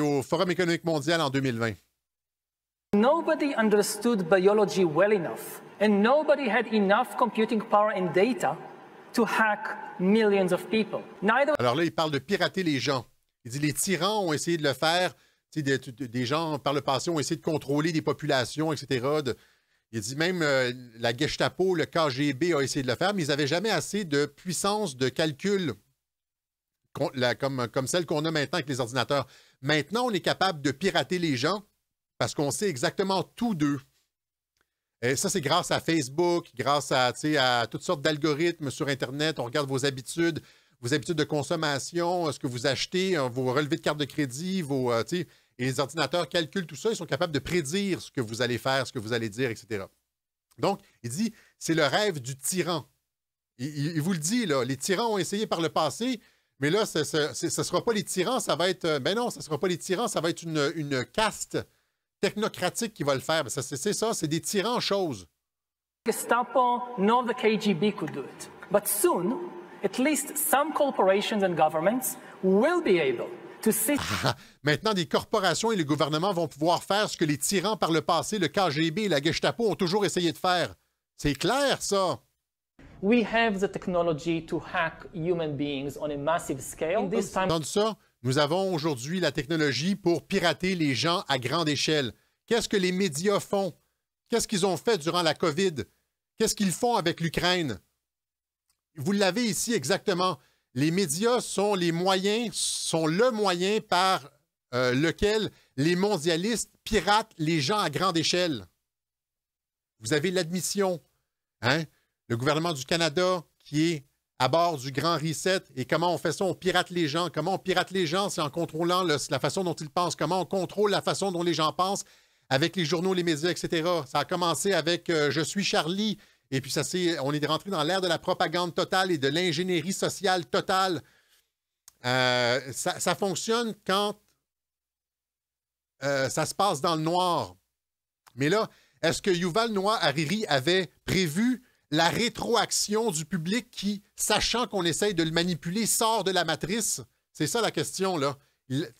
au Forum économique mondial en 2020. Nobody understood biology well enough, and nobody had enough computing power and data to hack millions of people. Alors là, il parle de pirater les gens. Il dit les tyrans ont essayé de le faire. Des, gens, par le passé, ont essayé de contrôler des populations, etc. il dit même euh, la Gestapo, le KGB a essayé de le faire, mais ils n'avaient jamais assez de puissance de calcul comme, celle qu'on a maintenant avec les ordinateurs. Maintenant, on est capable de pirater les gens parce qu'on sait exactement tous d'eux. Et ça, c'est grâce à Facebook, grâce à, à toutes sortes d'algorithmes sur Internet. On regarde vos habitudes, vos habitudes de consommation, euh, ce que vous achetez, euh, vos relevés de carte de crédit, vos. Euh, et les ordinateurs calculent tout ça, ils sont capables de prédire ce que vous allez faire, ce que vous allez dire, etc. Donc, il dit, c'est le rêve du tyran. Il, il vous le dit, là, les tyrans ont essayé par le passé, mais là, ce ne sera pas les tyrans, ça va être. Euh, ben non, ce sera pas les tyrans, ça va être une, caste technocratique qui va le faire. C'est ça, c'est des tyrans choses. Maintenant, des corporations et les gouvernements vont pouvoir faire ce que les tyrans par le passé, le KGB et la Gestapo ont toujours essayé de faire. C'est clair, ça. We have the ça, nous avons aujourd'hui la technologie pour pirater les gens à grande échelle. Qu'est-ce que les médias font? Qu'est-ce qu'ils ont fait durant la COVID? Qu'est-ce qu'ils font avec l'Ukraine? Vous l'avez ici exactement. Les médias sont les moyens, sont le moyen par euh, lequel les mondialistes piratent les gens à grande échelle. Vous avez l'admission. Hein? le gouvernement du Canada qui est à bord du Grand Reset et comment on fait ça, on pirate les gens. Comment on pirate les gens, c'est en contrôlant la façon dont ils pensent, comment on contrôle la façon dont les gens pensent avec les journaux, les médias, etc. Ça a commencé avec euh, Je suis Charlie et puis ça c'est, on est rentré dans l'ère de la propagande totale et de l'ingénierie sociale totale. Euh, ça, fonctionne quand euh, ça se passe dans le noir. Mais là, est-ce que Yuval Noah Hariri avait prévu la rétroaction du public qui, sachant qu'on essaye de le manipuler, sort de la matrice? C'est ça la question, là.